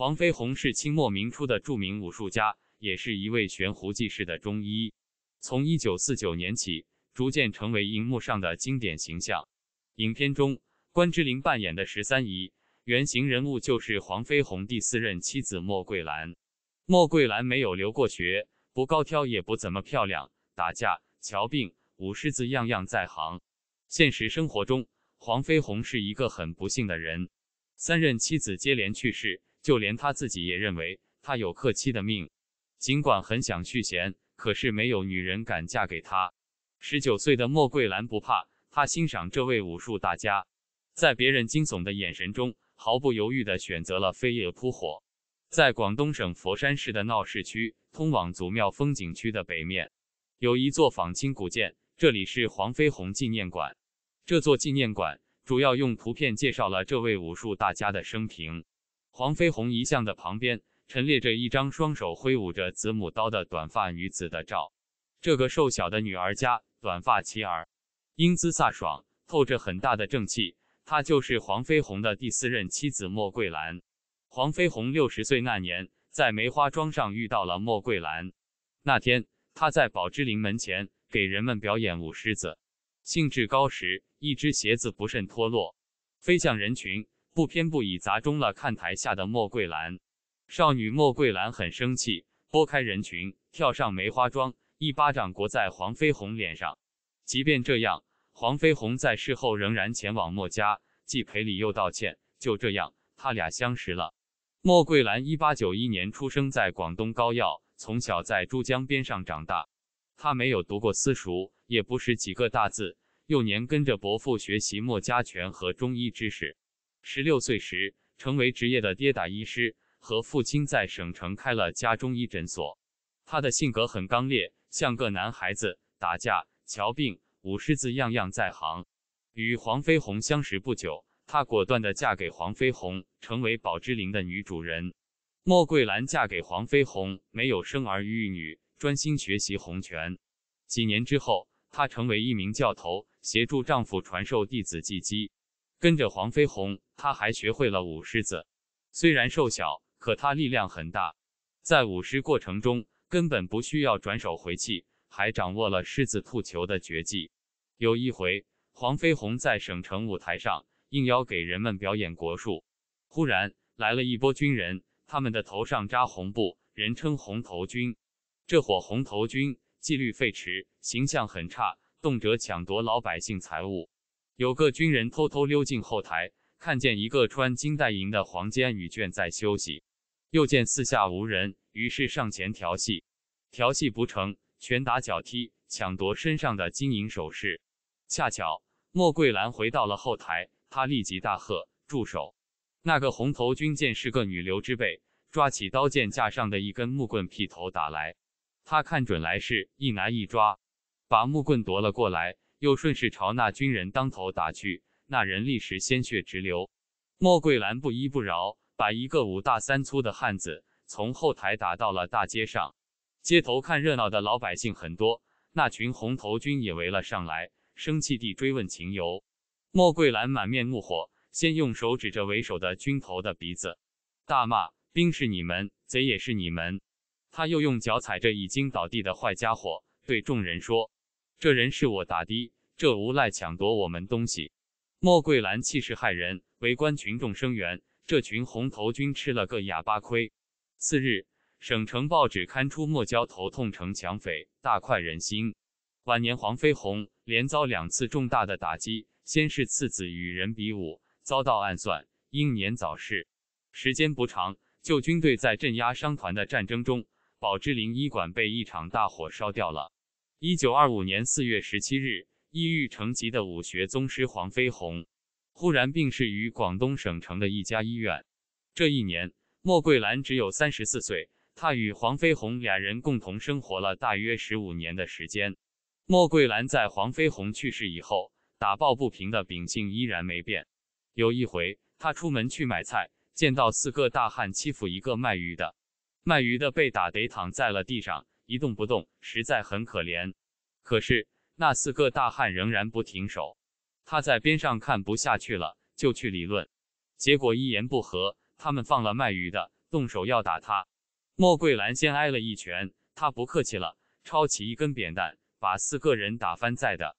黄飞鸿是清末明初的著名武术家，也是一位悬壶济世的中医。从一九四九年起，逐渐成为荧幕上的经典形象。影片中，关之琳扮演的十三姨，原型人物就是黄飞鸿第四任妻子莫桂兰。莫桂兰没有留过学，不高挑，也不怎么漂亮，打架、瞧病、舞狮子样样在行。现实生活中，黄飞鸿是一个很不幸的人，三任妻子接连去世。就连他自己也认为他有克妻的命，尽管很想续弦，可是没有女人敢嫁给他。十九岁的莫桂兰不怕，她欣赏这位武术大家，在别人惊悚的眼神中，毫不犹豫地选择了飞蛾扑火。在广东省佛山市的闹市区，通往祖庙风景区的北面，有一座仿清古建，这里是黄飞鸿纪念馆。这座纪念馆主要用图片介绍了这位武术大家的生平。黄飞鸿遗像的旁边陈列着一张双手挥舞着子母刀的短发女子的照。这个瘦小的女儿家，短发齐耳，英姿飒爽，透着很大的正气。她就是黄飞鸿的第四任妻子莫桂兰。黄飞鸿六十岁那年，在梅花桩上遇到了莫桂兰。那天，他在宝芝林门前给人们表演舞狮子，兴致高时，一只鞋子不慎脱落，飞向人群。不偏不倚砸中了看台下的莫桂兰，少女莫桂兰很生气，拨开人群跳上梅花桩，一巴掌掴在黄飞鸿脸上。即便这样，黄飞鸿在事后仍然前往莫家，既赔礼又道歉。就这样，他俩相识了。莫桂兰一八九一年出生在广东高要，从小在珠江边上长大。他没有读过私塾，也不识几个大字，幼年跟着伯父学习莫家拳和中医知识。十六岁时，成为职业的跌打医师，和父亲在省城开了家中医诊所。他的性格很刚烈，像个男孩子，打架、瞧病、舞狮子，样样在行。与黄飞鸿相识不久，他果断地嫁给黄飞鸿，成为宝芝林的女主人。莫桂兰嫁给黄飞鸿，没有生儿育女，专心学习洪拳。几年之后，她成为一名教头，协助丈夫传授弟子技击。跟着黄飞鸿，他还学会了舞狮子。虽然瘦小，可他力量很大。在舞狮过程中，根本不需要转手回气，还掌握了狮子吐球的绝技。有一回，黄飞鸿在省城舞台上应邀给人们表演国术，忽然来了一波军人，他们的头上扎红布，人称红头军。这伙红头军纪律废弛，形象很差，动辄抢夺老百姓财物。有个军人偷偷溜进后台，看见一个穿金戴银的黄监女眷在休息，又见四下无人，于是上前调戏。调戏不成，拳打脚踢，抢夺身上的金银首饰。恰巧莫桂兰回到了后台，她立即大喝：“住手！”那个红头军见是个女流之辈，抓起刀剑架上的一根木棍劈头打来。他看准来势，一拿一抓，把木棍夺了过来。又顺势朝那军人当头打去，那人立时鲜血直流。莫桂兰不依不饶，把一个五大三粗的汉子从后台打到了大街上。街头看热闹的老百姓很多，那群红头军也围了上来，生气地追问情由。莫桂兰满面怒火，先用手指着为首的军头的鼻子，大骂：“兵是你们，贼也是你们！”他又用脚踩着已经倒地的坏家伙，对众人说。这人是我打的，这无赖抢夺我们东西。莫桂兰气势骇人，围观群众声援，这群红头军吃了个哑巴亏。次日，省城报纸刊出莫娇头痛成抢匪，大快人心。晚年黄飞鸿连遭两次重大的打击，先是次子与人比武遭到暗算，英年早逝。时间不长，旧军队在镇压商团的战争中，宝芝林医馆被一场大火烧掉了。一九二五年四月十七日，抑郁成疾的武学宗师黄飞鸿忽然病逝于广东省城的一家医院。这一年，莫桂兰只有三十四岁。她与黄飞鸿两人共同生活了大约十五年的时间。莫桂兰在黄飞鸿去世以后，打抱不平的秉性依然没变。有一回，她出门去买菜，见到四个大汉欺负一个卖鱼的，卖鱼的被打得躺在了地上。一动不动，实在很可怜。可是那四个大汉仍然不停手。他在边上看不下去了，就去理论。结果一言不合，他们放了卖鱼的，动手要打他。莫桂兰先挨了一拳，他不客气了，抄起一根扁担，把四个人打翻在的。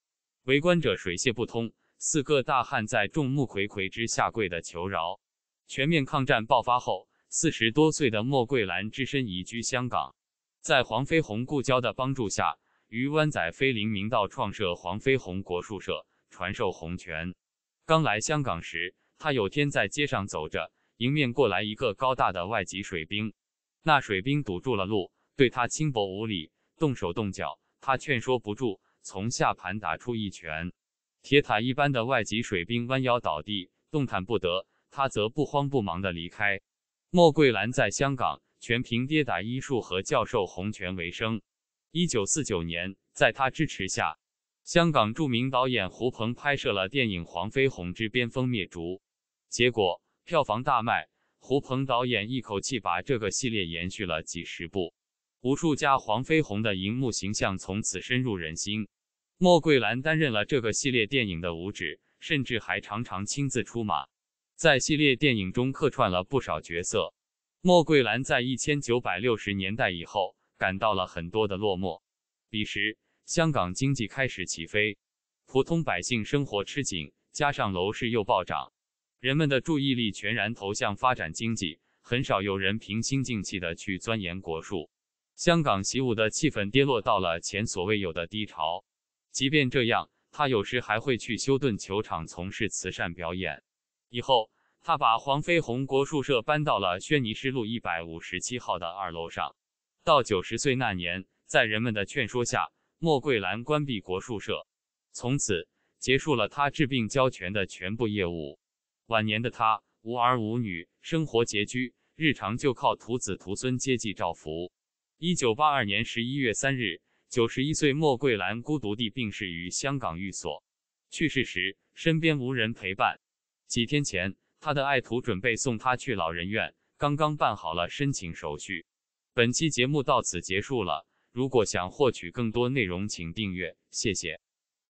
围观者水泄不通，四个大汉在众目睽睽之下跪的求饶。全面抗战爆发后，四十多岁的莫桂兰只身移居香港。在黄飞鸿故交的帮助下，于湾仔飞灵明道创设黄飞鸿国术社，传授洪拳。刚来香港时，他有天在街上走着，迎面过来一个高大的外籍水兵，那水兵堵住了路，对他轻薄无礼，动手动脚。他劝说不住，从下盘打出一拳，铁塔一般的外籍水兵弯腰倒地，动弹不得。他则不慌不忙地离开。莫桂兰在香港。全凭跌打医术和教授洪拳为生。一九四九年，在他支持下，香港著名导演胡鹏拍摄了电影《黄飞鸿之边锋灭烛》，结果票房大卖。胡鹏导演一口气把这个系列延续了几十部，无数家黄飞鸿的荧幕形象从此深入人心。莫桂兰担任了这个系列电影的武指，甚至还常常亲自出马，在系列电影中客串了不少角色。莫桂兰在1960年代以后感到了很多的落寞。彼时，香港经济开始起飞，普通百姓生活吃紧，加上楼市又暴涨，人们的注意力全然投向发展经济，很少有人平心静气的去钻研国术。香港习武的气氛跌落到了前所未有的低潮。即便这样，他有时还会去休顿球场从事慈善表演。以后。他把黄飞鸿国术社搬到了轩尼诗路一百五十七号的二楼上。到九十岁那年，在人们的劝说下，莫桂兰关闭国术社，从此结束了他治病交权的全部业务。晚年的他无儿无女，生活拮据，日常就靠徒子徒孙接济照拂。一九八二年十一月三日，九十一岁莫桂兰孤独地病逝于香港寓所，去世时身边无人陪伴。几天前。他的爱徒准备送他去老人院，刚刚办好了申请手续。本期节目到此结束了。如果想获取更多内容，请订阅，谢谢。